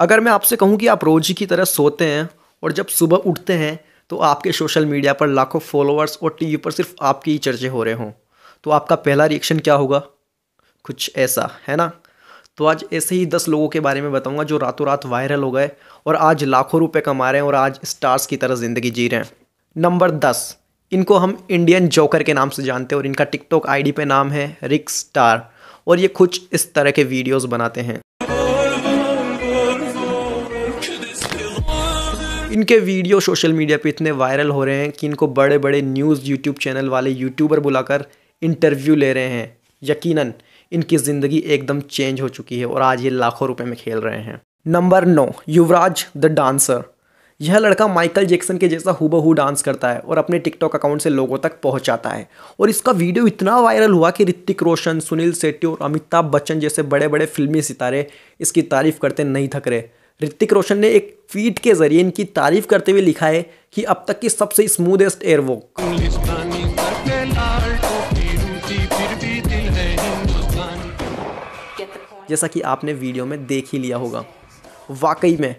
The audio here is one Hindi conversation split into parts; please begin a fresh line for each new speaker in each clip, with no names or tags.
अगर मैं आपसे कहूँ कि आप रोज की तरह सोते हैं और जब सुबह उठते हैं तो आपके सोशल मीडिया पर लाखों फॉलोअर्स और टी पर सिर्फ आपकी ही चर्चे हो रहे हों तो आपका पहला रिएक्शन क्या होगा कुछ ऐसा है ना तो आज ऐसे ही दस लोगों के बारे में बताऊंगा जो रातों रात वायरल हो गए और आज लाखों रुपए कमा रहे हैं और आज स्टार्स की तरह ज़िंदगी जी रहे हैं नंबर दस इनको हम इंडियन जोकर के नाम से जानते हैं और इनका टिकटॉक आईडी पे नाम है रिक स्टार और ये कुछ इस तरह के वीडियोस बनाते हैं इनके वीडियो सोशल मीडिया पे इतने वायरल हो रहे हैं कि इनको बड़े बड़े न्यूज़ यूट्यूब चैनल वाले यूट्यूबर बुलाकर इंटरव्यू ले रहे हैं यकीनन इनकी ज़िंदगी एकदम चेंज हो चुकी है और आज ये लाखों रुपए में खेल रहे हैं नंबर नौ युवराज द डांसर यह लड़का माइकल जैक्सन के जैसा हूबहू डांस करता है और अपने टिकटॉक अकाउंट से लोगों तक पहुंचाता है और इसका वीडियो इतना वायरल हुआ कि ऋतिक रोशन सुनील शेट्टी और अमिताभ बच्चन जैसे बड़े बड़े फिल्मी सितारे इसकी तारीफ करते नहीं थक रहे ऋतिक रोशन ने एक ट्वीट के जरिए इनकी तारीफ करते हुए लिखा है कि अब तक की सबसे स्मूदेस्ट एयरवॉक जैसा कि आपने वीडियो में देख ही लिया होगा वाकई में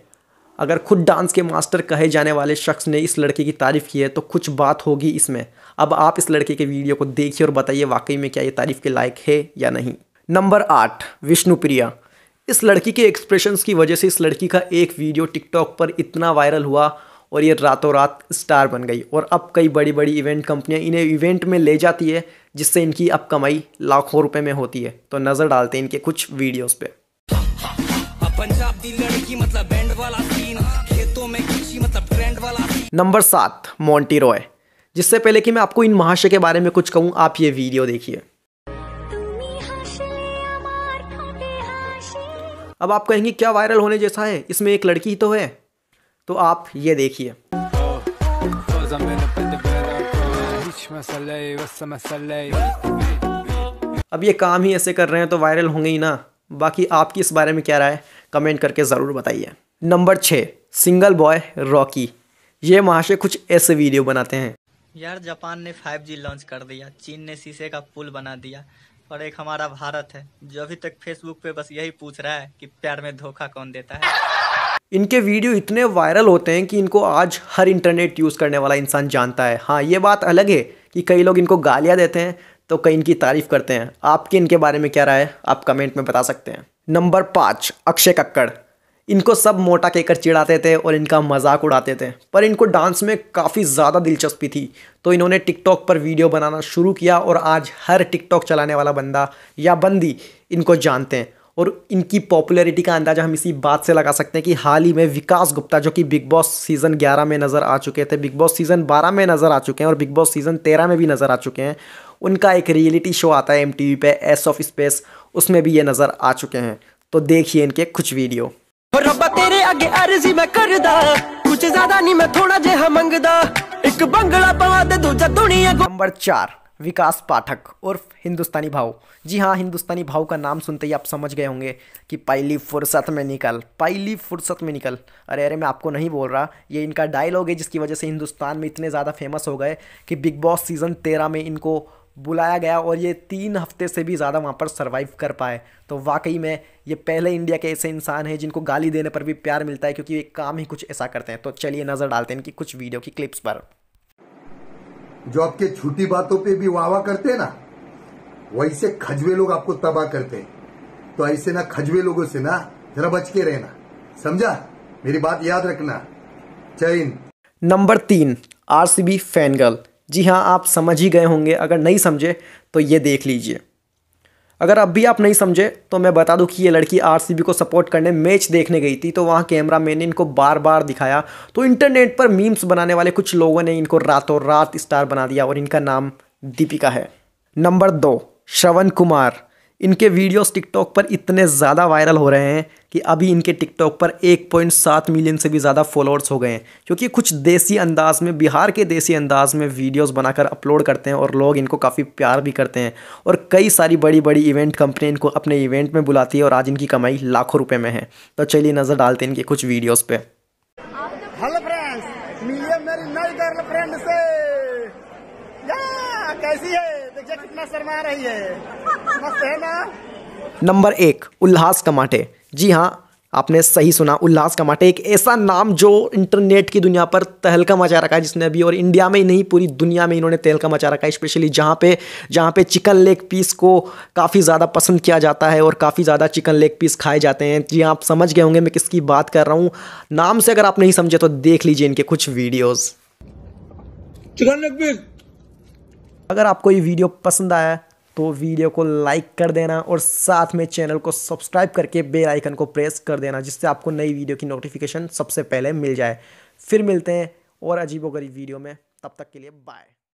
अगर खुद डांस के मास्टर कहे जाने वाले शख्स ने इस लड़के की तारीफ़ की है तो कुछ बात होगी इसमें अब आप इस लड़के के वीडियो को देखिए और बताइए वाकई में क्या ये तारीफ़ के लायक है या नहीं नंबर आठ विष्णुप्रिया इस लड़की के एक्सप्रेशंस की वजह से इस लड़की का एक वीडियो टिकटॉक पर इतना वायरल हुआ और ये रातों रात स्टार बन गई और अब कई बड़ी बड़ी इवेंट कंपनियां इन्हें इवेंट में ले जाती है जिससे इनकी अब कमाई लाखों रुपए में होती है तो नज़र डालते हैं इनके कुछ वीडियोस पे नंबर सात मोंटी रॉय जिससे पहले कि मैं आपको इन महाशय के बारे में कुछ कहूँ आप ये वीडियो देखिए अब आप कहेंगे क्या वायरल होने जैसा है इसमें एक लड़की ही तो है तो आप ये देखिए अब ये काम ही ऐसे कर रहे हैं तो वायरल होंगे ही ना बाकी आपकी इस बारे में क्या राय कमेंट करके ज़रूर बताइए नंबर छः सिंगल बॉय रॉकी ये महाशय कुछ ऐसे वीडियो बनाते हैं यार जापान ने 5G लॉन्च कर दिया चीन ने शीशे का पुल बना दिया और एक हमारा भारत है जो अभी तक फेसबुक पे बस यही पूछ रहा है कि प्यार में धोखा कौन देता है इनके वीडियो इतने वायरल होते हैं कि इनको आज हर इंटरनेट यूज़ करने वाला इंसान जानता है हाँ ये बात अलग है कि कई लोग इनको गालियाँ देते हैं तो कई इनकी तारीफ करते हैं आपके इनके बारे में क्या राय है आप कमेंट में बता सकते हैं नंबर पाँच अक्षय कक्कड़ इनको सब मोटा कहकर चिढ़ाते थे और इनका मजाक उड़ाते थे पर इनको डांस में काफ़ी ज़्यादा दिलचस्पी थी तो इन्होंने टिकटॉक पर वीडियो बनाना शुरू किया और आज हर टिकटॉक चलाने वाला बंदा या बंदी इनको जानते हैं और इनकी पॉपुलैरिटी का अंदाज़ा हम इसी बात से लगा सकते हैं कि हाल ही में विकास गुप्ता जो कि बिग बॉस सीज़न 11 में नज़र आ चुके थे बिग बॉस सीज़न 12 में नज़र आ चुके हैं और बिग बॉस सीज़न 13 में भी नज़र आ चुके हैं उनका एक रियलिटी शो आता है एम पे एस ऑफ स्पेस उसमें भी ये नज़र आ चुके हैं तो देखिए इनके कुछ वीडियो ਰੱਬਾ ਤੇਰੇ ਅੱਗੇ ਅਰਜ਼ੀ ਮੈਂ ਕਰਦਾ ਕੁਝ ਜ਼ਿਆਦਾ ਨਹੀਂ ਮੈਂ ਥੋੜਾ ਜਿਹਾ ਮੰਗਦਾ ਇੱਕ ਬੰਗਲਾ ਪਵਾ ਦੇ ਦੂਜਾ ਦੁਨੀਆ नंबर चार विकास पाठक और हिंदुस्तानी भाव जी हाँ हिंदुस्तानी भाव का नाम सुनते ही आप समझ गए होंगे कि पहली फुर्सत में निकल पहली फुर्सत में निकल अरे अरे मैं आपको नहीं बोल रहा ये इनका डायलॉग है जिसकी वजह से हिंदुस्तान में इतने ज़्यादा फेमस हो गए कि बिग बॉस सीज़न तेरह में इनको बुलाया गया और ये तीन हफ्ते से भी ज़्यादा वहाँ पर सर्वाइव कर पाए तो वाकई में ये पहले इंडिया के ऐसे इंसान हैं जिनको गाली देने पर भी प्यार मिलता है क्योंकि ये काम ही कुछ ऐसा करते हैं तो चलिए नज़र डालते हैं इनकी कुछ वीडियो की क्लिप्स पर जो आपके छोटी बातों पे भी वाह करते हैं ना वैसे खजवे लोग आपको तबाह करते हैं तो ऐसे ना खजवे लोगों से ना जरा बच के रहना समझा मेरी बात याद रखना चैन नंबर तीन आरसीबी फैन गर्ल जी हाँ आप समझ ही गए होंगे अगर नहीं समझे तो ये देख लीजिए अगर अब भी आप नहीं समझे तो मैं बता दूं कि ये लड़की आरसीबी को सपोर्ट करने मैच देखने गई थी तो वहाँ कैमरा मैन ने इनको बार बार दिखाया तो इंटरनेट पर मीम्स बनाने वाले कुछ लोगों ने इनको रातों रात स्टार बना दिया और इनका नाम दीपिका है नंबर दो श्रवण कुमार इनके वीडियोस टिकटॉक पर इतने ज़्यादा वायरल हो रहे हैं कि अभी इनके टिकटॉक पर 1.7 मिलियन से भी ज़्यादा फॉलोअर्स हो गए हैं क्योंकि कुछ देसी अंदाज में बिहार के देसी अंदाज में वीडियोस बनाकर अपलोड करते हैं और लोग इनको काफ़ी प्यार भी करते हैं और कई सारी बड़ी बड़ी इवेंट कंपनी इनको अपने इवेंट में बुलाती है और आज इनकी कमाई लाखों रुपये में है तो चलिए नज़र डालते हैं इनके कुछ वीडियोज़ पर हेलो फ्रेंड्स मेरी नई गर्लफ्रेंड से या कैसी है कितना शर्मा रही है मस्त है ना नंबर एक उल्लास कमाटे जी हाँ आपने सही सुना उल्लास कमाटे एक ऐसा नाम जो इंटरनेट की दुनिया पर तहलका मचा रखा है जिसने अभी और इंडिया में ही नहीं पूरी दुनिया में इन्होंने तहलका मचा रखा है स्पेशली जहाँ पे जहाँ पे चिकन लेग पीस को काफ़ी ज़्यादा पसंद किया जाता है और काफ़ी ज़्यादा चिकन लेग पीस खाए जाते हैं जी हाँ, आप समझ गए होंगे मैं किसकी बात कर रहा हूँ नाम से अगर आप नहीं समझे तो देख लीजिए इनके कुछ वीडियोज़ चिकन लेग पीस अगर आपको ये वीडियो पसंद आया तो वीडियो को लाइक कर देना और साथ में चैनल को सब्सक्राइब करके बेल आइकन को प्रेस कर देना जिससे आपको नई वीडियो की नोटिफिकेशन सबसे पहले मिल जाए फिर मिलते हैं और अजीबोगरीब वीडियो में तब तक के लिए बाय